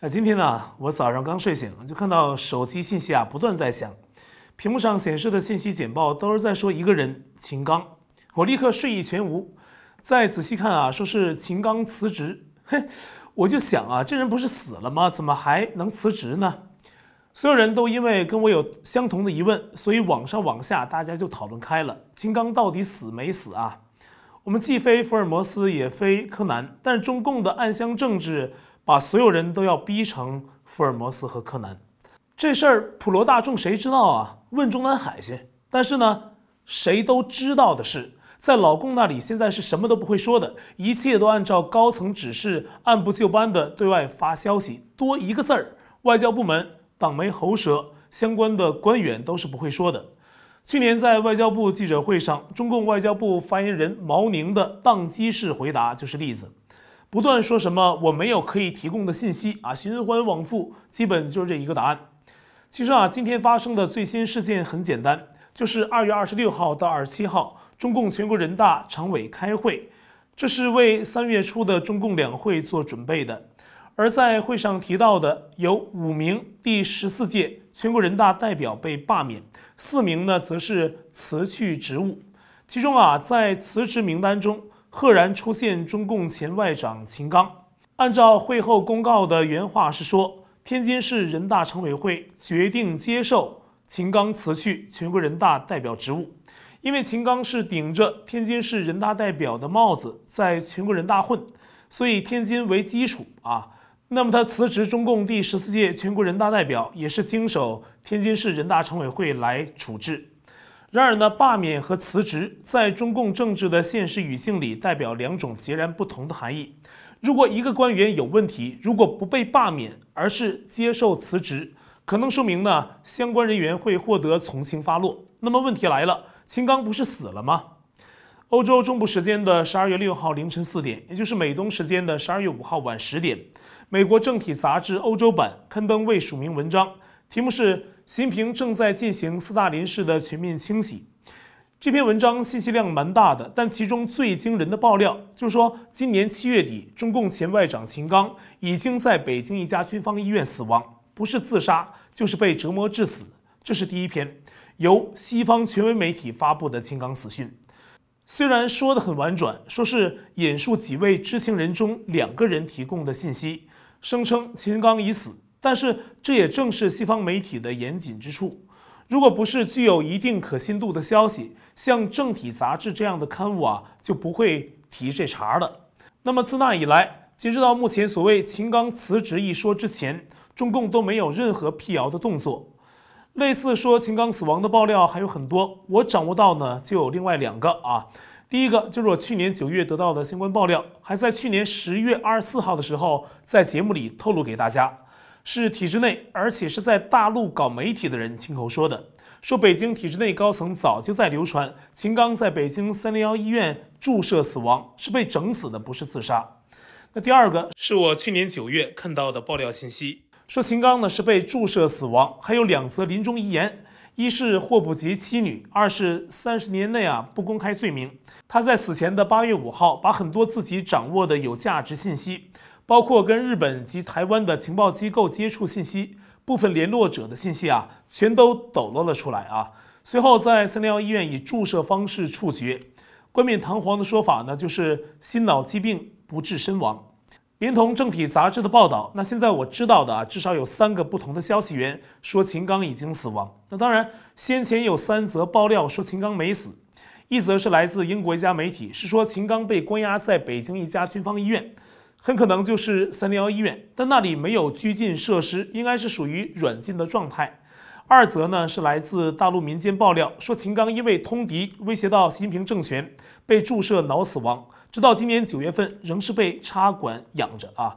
那今天呢？我早上刚睡醒，就看到手机信息啊，不断在响，屏幕上显示的信息简报都是在说一个人秦刚。我立刻睡意全无。再仔细看啊，说是秦刚辞职。嘿，我就想啊，这人不是死了吗？怎么还能辞职呢？所有人都因为跟我有相同的疑问，所以网上网下大家就讨论开了：秦刚到底死没死啊？我们既非福尔摩斯，也非柯南，但中共的暗箱政治。把所有人都要逼成福尔摩斯和柯南，这事儿普罗大众谁知道啊？问中南海去。但是呢，谁都知道的是，在老共那里现在是什么都不会说的，一切都按照高层指示，按部就班的对外发消息，多一个字儿，外交部门、党媒喉舌、相关的官员都是不会说的。去年在外交部记者会上，中共外交部发言人毛宁的宕机式回答就是例子。不断说什么我没有可以提供的信息啊，循环往复，基本就是这一个答案。其实啊，今天发生的最新事件很简单，就是二月二十六号到二十七号，中共全国人大常委开会，这是为三月初的中共两会做准备的。而在会上提到的，有五名第十四届全国人大代表被罢免，四名呢则是辞去职务。其中啊，在辞职名单中。赫然出现中共前外长秦刚。按照会后公告的原话是说，天津市人大常委会决定接受秦刚辞去全国人大代表职务，因为秦刚是顶着天津市人大代表的帽子在全国人大混，所以天津为基础啊，那么他辞职，中共第十四届全国人大代表也是经手天津市人大常委会来处置。然而呢，罢免和辞职在中共政治的现实语境里代表两种截然不同的含义。如果一个官员有问题，如果不被罢免，而是接受辞职，可能说明呢，相关人员会获得从轻发落。那么问题来了，秦刚不是死了吗？欧洲中部时间的十二月六号凌晨四点，也就是美东时间的十二月五号晚十点，美国政体杂志欧洲版刊登未署名文章。题目是：习近平正在进行斯大林式的全面清洗。这篇文章信息量蛮大的，但其中最惊人的爆料就是说，今年七月底，中共前外长秦刚已经在北京一家军方医院死亡，不是自杀，就是被折磨致死。这是第一篇由西方权威媒体发布的秦刚死讯，虽然说得很婉转，说是引述几位知情人中两个人提供的信息，声称秦刚已死。但是这也正是西方媒体的严谨之处。如果不是具有一定可信度的消息，像政体杂志这样的刊物啊，就不会提这茬了。那么自那以来，截止到目前，所谓秦刚辞职一说之前，中共都没有任何辟谣的动作。类似说秦刚死亡的爆料还有很多，我掌握到呢就有另外两个啊。第一个就是我去年九月得到的相关爆料，还在去年十月二十四号的时候在节目里透露给大家。是体制内，而且是在大陆搞媒体的人亲口说的。说北京体制内高层早就在流传，秦刚在北京三零幺医院注射死亡，是被整死的，不是自杀。那第二个是我去年九月看到的爆料信息，说秦刚呢是被注射死亡，还有两则临终遗言，一是霍普及妻女，二是三十年内啊不公开罪名。他在死前的八月五号，把很多自己掌握的有价值信息。包括跟日本及台湾的情报机构接触信息，部分联络者的信息啊，全都抖落了出来啊。随后在三零幺医院以注射方式处决，冠冕堂皇的说法呢，就是心脑疾病不治身亡。连同政体杂志的报道，那现在我知道的啊，至少有三个不同的消息源说秦刚已经死亡。那当然，先前有三则爆料说秦刚没死，一则是来自英国一家媒体，是说秦刚被关押在北京一家军方医院。很可能就是三零幺医院，但那里没有拘禁设施，应该是属于软禁的状态。二则呢，是来自大陆民间爆料，说秦刚因为通敌威胁到习近平政权，被注射脑死亡。直到今年九月份，仍是被插管养着啊。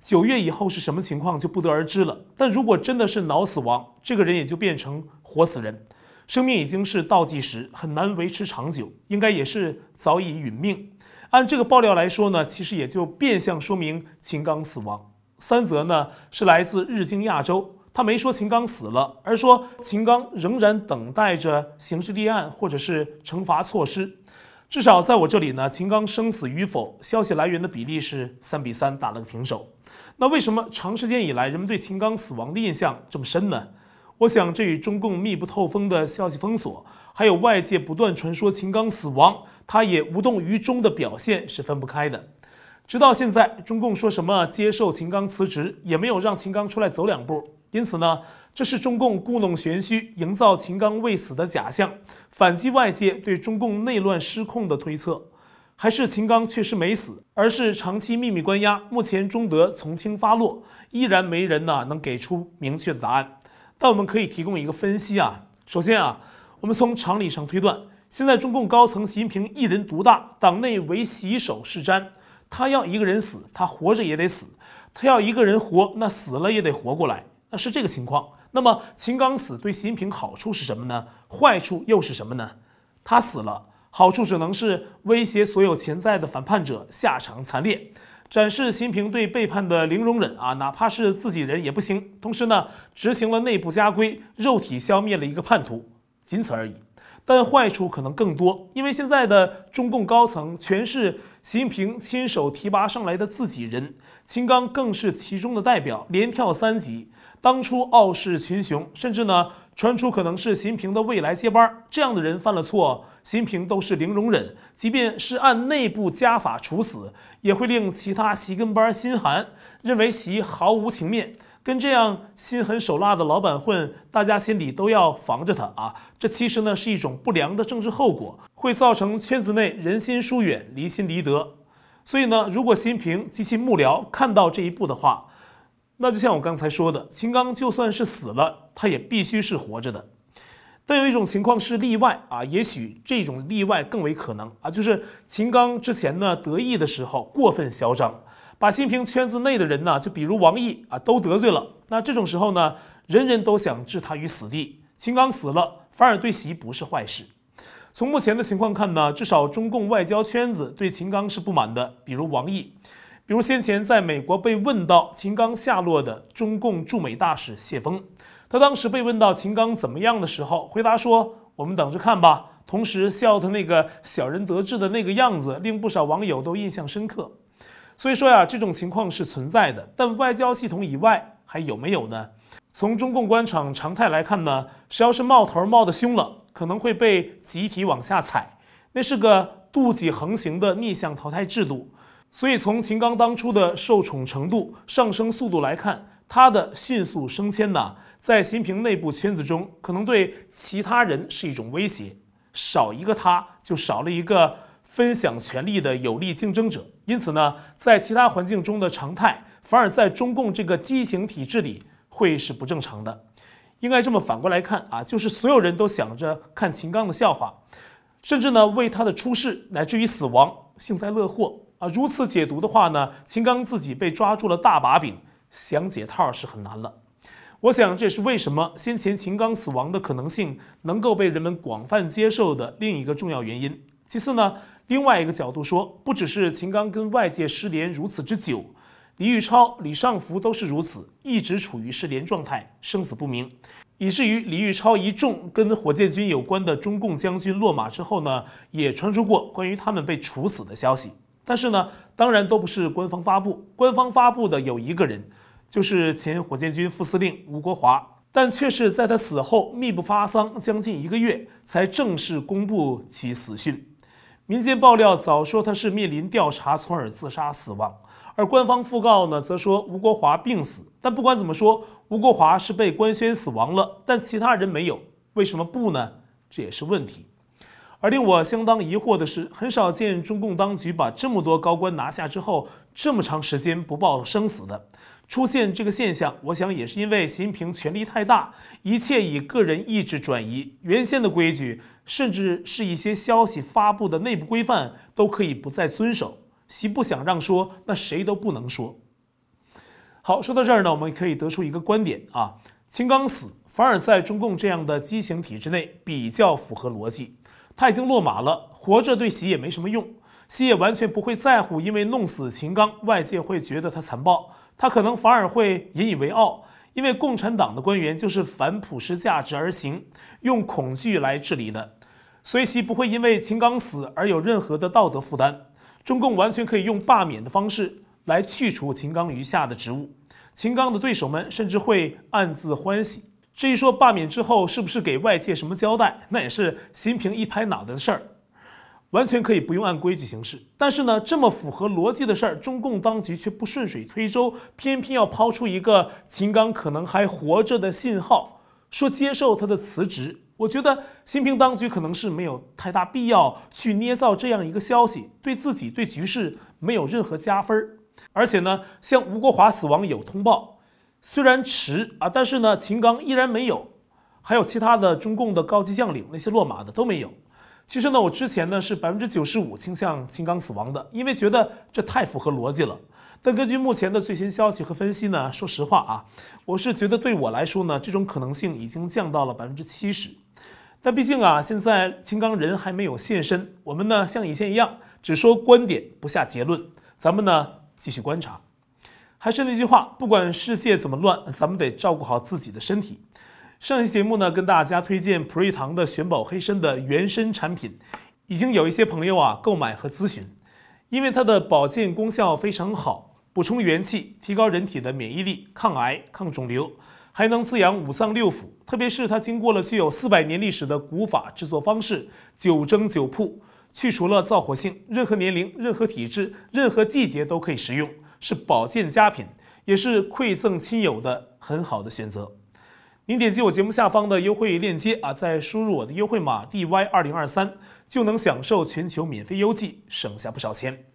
九月以后是什么情况就不得而知了。但如果真的是脑死亡，这个人也就变成活死人，生命已经是倒计时，很难维持长久，应该也是早已殒命。按这个爆料来说呢，其实也就变相说明秦刚死亡。三则呢是来自日经亚洲，他没说秦刚死了，而说秦刚仍然等待着刑事立案或者是惩罚措施。至少在我这里呢，秦刚生死与否，消息来源的比例是三比三，打了个平手。那为什么长时间以来人们对秦刚死亡的印象这么深呢？我想这与中共密不透风的消息封锁。还有外界不断传说秦刚死亡，他也无动于衷的表现是分不开的。直到现在，中共说什么接受秦刚辞职，也没有让秦刚出来走两步。因此呢，这是中共故弄玄虚，营造秦刚未死的假象，反击外界对中共内乱失控的推测，还是秦刚确实没死，而是长期秘密关押？目前中德从轻发落，依然没人呢能给出明确的答案。但我们可以提供一个分析啊，首先啊。我们从常理上推断，现在中共高层习近平一人独大，党内唯洗手是瞻。他要一个人死，他活着也得死；他要一个人活，那死了也得活过来。那是这个情况。那么秦刚死对习近平好处是什么呢？坏处又是什么呢？他死了，好处只能是威胁所有潜在的反叛者下场惨烈，展示习近平对背叛的零容忍啊，哪怕是自己人也不行。同时呢，执行了内部家规，肉体消灭了一个叛徒。仅此而已，但坏处可能更多，因为现在的中共高层全是习近平亲手提拔上来的自己人，秦刚更是其中的代表，连跳三级，当初傲视群雄，甚至呢传出可能是习近平的未来接班儿。这样的人犯了错，习近平都是零容忍，即便是按内部家法处死，也会令其他习跟班儿心寒，认为习毫无情面。跟这样心狠手辣的老板混，大家心里都要防着他啊！这其实呢是一种不良的政治后果，会造成圈子内人心疏远、离心离德。所以呢，如果习近平及其幕僚看到这一步的话，那就像我刚才说的，秦刚就算是死了，他也必须是活着的。但有一种情况是例外啊，也许这种例外更为可能啊，就是秦刚之前呢得意的时候过分嚣张。把习近平圈子内的人呢，就比如王毅啊，都得罪了。那这种时候呢，人人都想置他于死地。秦刚死了，反而对习不是坏事。从目前的情况看呢，至少中共外交圈子对秦刚是不满的，比如王毅，比如先前在美国被问到秦刚下落的中共驻美大使谢峰，他当时被问到秦刚怎么样的时候，回答说：“我们等着看吧。”同时笑他那个小人得志的那个样子，令不少网友都印象深刻。所以说呀，这种情况是存在的，但外交系统以外还有没有呢？从中共官场常态来看呢，谁要是冒头冒得凶了，可能会被集体往下踩，那是个妒忌横行的逆向淘汰制度。所以从秦刚当初的受宠程度、上升速度来看，他的迅速升迁呢，在习近平内部圈子中，可能对其他人是一种威胁，少一个他就少了一个。分享权力的有力竞争者，因此呢，在其他环境中的常态，反而在中共这个畸形体制里会是不正常的。应该这么反过来看啊，就是所有人都想着看秦刚的笑话，甚至呢为他的出事乃至于死亡幸灾乐祸啊。如此解读的话呢，秦刚自己被抓住了大把柄，想解套是很难了。我想这也是为什么先前秦刚死亡的可能性能够被人们广泛接受的另一个重要原因。其次呢。另外一个角度说，不只是秦刚跟外界失联如此之久，李玉超、李尚福都是如此，一直处于失联状态，生死不明。以至于李玉超一众跟火箭军有关的中共将军落马之后呢，也传出过关于他们被处死的消息。但是呢，当然都不是官方发布。官方发布的有一个人，就是前火箭军副司令吴国华，但却是在他死后秘不发丧，将近一个月才正式公布其死讯。民间爆料早说他是面临调查，从而自杀死亡，而官方讣告呢，则说吴国华病死。但不管怎么说，吴国华是被官宣死亡了，但其他人没有，为什么不呢？这也是问题。而令我相当疑惑的是，很少见中共当局把这么多高官拿下之后，这么长时间不报生死的。出现这个现象，我想也是因为习近平权力太大，一切以个人意志转移，原先的规矩，甚至是一些消息发布的内部规范都可以不再遵守。习不想让说，那谁都不能说。好，说到这儿呢，我们可以得出一个观点啊，秦刚死，反而在中共这样的畸形体制内比较符合逻辑。他已经落马了，活着对习也没什么用，习也完全不会在乎，因为弄死秦刚，外界会觉得他残暴。他可能反而会引以为傲，因为共产党的官员就是反普世价值而行，用恐惧来治理的，所以其不会因为秦刚死而有任何的道德负担。中共完全可以用罢免的方式来去除秦刚余下的职务，秦刚的对手们甚至会暗自欢喜。至于说罢免之后是不是给外界什么交代，那也是习近平一拍脑袋的事儿。完全可以不用按规矩行事，但是呢，这么符合逻辑的事儿，中共当局却不顺水推舟，偏偏要抛出一个秦刚可能还活着的信号，说接受他的辞职。我觉得新平当局可能是没有太大必要去捏造这样一个消息，对自己对局势没有任何加分。而且呢，像吴国华死亡有通报，虽然迟啊，但是呢，秦刚依然没有，还有其他的中共的高级将领那些落马的都没有。其实呢，我之前呢是百分之九十五倾向青钢死亡的，因为觉得这太符合逻辑了。但根据目前的最新消息和分析呢，说实话啊，我是觉得对我来说呢，这种可能性已经降到了百分之七十。但毕竟啊，现在青钢人还没有现身，我们呢像以前一样只说观点不下结论。咱们呢继续观察。还是那句话，不管世界怎么乱，咱们得照顾好自己的身体。上期节目呢，跟大家推荐普瑞堂的玄宝黑参的原参产品，已经有一些朋友啊购买和咨询，因为它的保健功效非常好，补充元气，提高人体的免疫力，抗癌、抗肿瘤，还能滋养五脏六腑。特别是它经过了具有四百年历史的古法制作方式——九蒸九铺，去除了燥火性，任何年龄、任何体质、任何季节都可以食用，是保健佳品，也是馈赠亲友的很好的选择。您点击我节目下方的优惠链接啊，再输入我的优惠码 D Y 二零二三，就能享受全球免费邮寄，省下不少钱。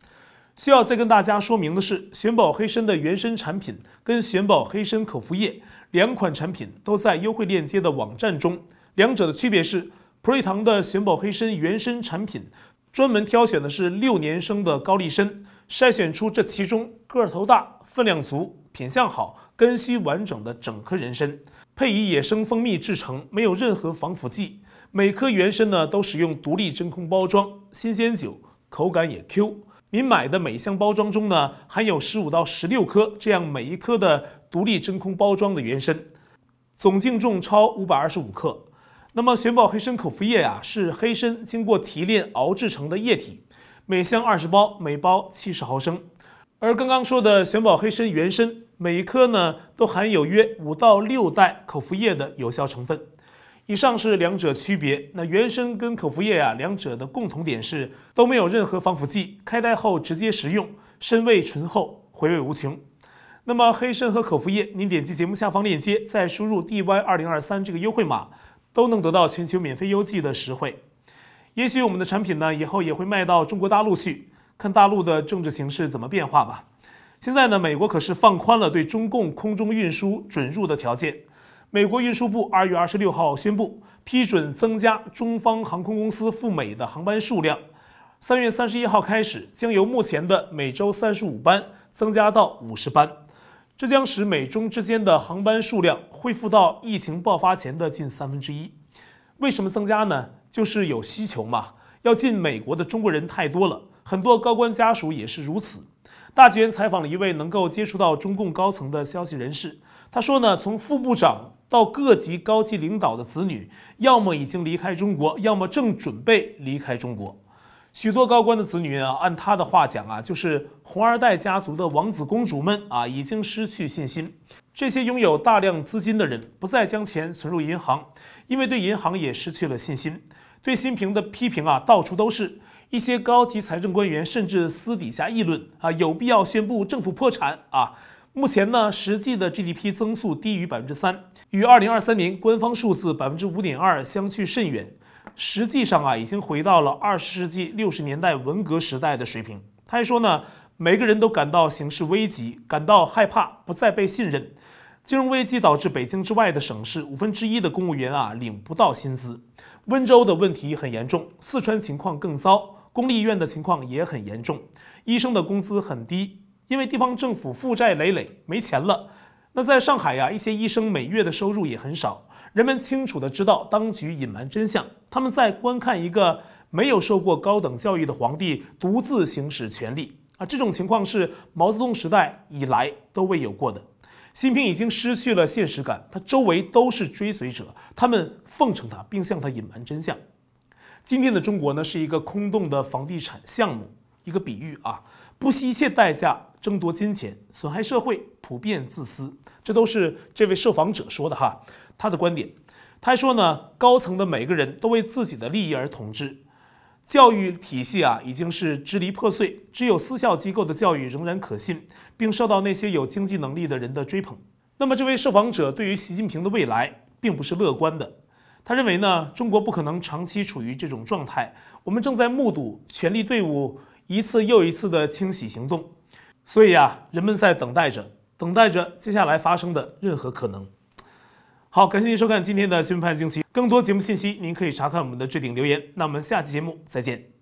需要再跟大家说明的是，玄宝黑参的原参产品跟玄宝黑参口服液两款产品都在优惠链接的网站中，两者的区别是，普瑞堂的玄宝黑参原参产品专门挑选的是六年生的高丽参，筛选出这其中个头大、分量足、品相好。根须完整的整颗人参，配以野生蜂蜜制成，没有任何防腐剂。每颗原参呢都使用独立真空包装，新鲜酒，口感也 Q。您买的每箱包装中呢，含有十五到十六颗这样每一颗的独立真空包装的原参，总净重超五百二十五克。那么玄宝黑参口服液啊是黑参经过提炼熬制成的液体，每箱二十包，每包七十毫升。而刚刚说的玄宝黑参原参。每一颗呢，都含有约五到六袋口服液的有效成分。以上是两者区别。那原生跟口服液啊，两者的共同点是都没有任何防腐剂，开袋后直接食用，身味醇厚，回味无穷。那么黑参和口服液，您点击节目下方链接，再输入 DY 二零二三这个优惠码，都能得到全球免费邮寄的实惠。也许我们的产品呢，以后也会卖到中国大陆去，看大陆的政治形势怎么变化吧。现在呢，美国可是放宽了对中共空中运输准入的条件。美国运输部二月二十六号宣布批准增加中方航空公司赴美的航班数量。三月三十一号开始，将由目前的每周三十五班增加到五十班，这将使美中之间的航班数量恢复到疫情爆发前的近三分之一。为什么增加呢？就是有需求嘛，要进美国的中国人太多了，很多高官家属也是如此。大权采访了一位能够接触到中共高层的消息人士，他说呢，从副部长到各级高级领导的子女，要么已经离开中国，要么正准备离开中国。许多高官的子女啊，按他的话讲啊，就是“红二代”家族的王子公主们啊，已经失去信心。这些拥有大量资金的人不再将钱存入银行，因为对银行也失去了信心。对新平的批评啊，到处都是。一些高级财政官员甚至私底下议论啊，有必要宣布政府破产啊。目前呢，实际的 GDP 增速低于百分之三，与二零二三年官方数字百分之五点二相去甚远。实际上啊，已经回到了二十世纪六十年代文革时代的水平。他还说呢，每个人都感到形势危急，感到害怕，不再被信任。金融危机导致北京之外的省市五分之一的公务员啊领不到薪资。温州的问题很严重，四川情况更糟。公立医院的情况也很严重，医生的工资很低，因为地方政府负债累累，没钱了。那在上海呀，一些医生每月的收入也很少。人们清楚的知道，当局隐瞒真相。他们在观看一个没有受过高等教育的皇帝独自行使权力啊，这种情况是毛泽东时代以来都未有过的。新平已经失去了现实感，他周围都是追随者，他们奉承他，并向他隐瞒真相。今天的中国呢，是一个空洞的房地产项目，一个比喻啊，不惜一切代价争夺金钱，损害社会，普遍自私，这都是这位受访者说的哈，他的观点。他说呢，高层的每个人都为自己的利益而统治，教育体系啊已经是支离破碎，只有私校机构的教育仍然可信，并受到那些有经济能力的人的追捧。那么，这位受访者对于习近平的未来并不是乐观的。他认为呢，中国不可能长期处于这种状态。我们正在目睹权力队伍一次又一次的清洗行动，所以啊，人们在等待着，等待着接下来发生的任何可能。好，感谢您收看今天的《新闻判惊期更多节目信息您可以查看我们的置顶留言。那我们下期节目再见。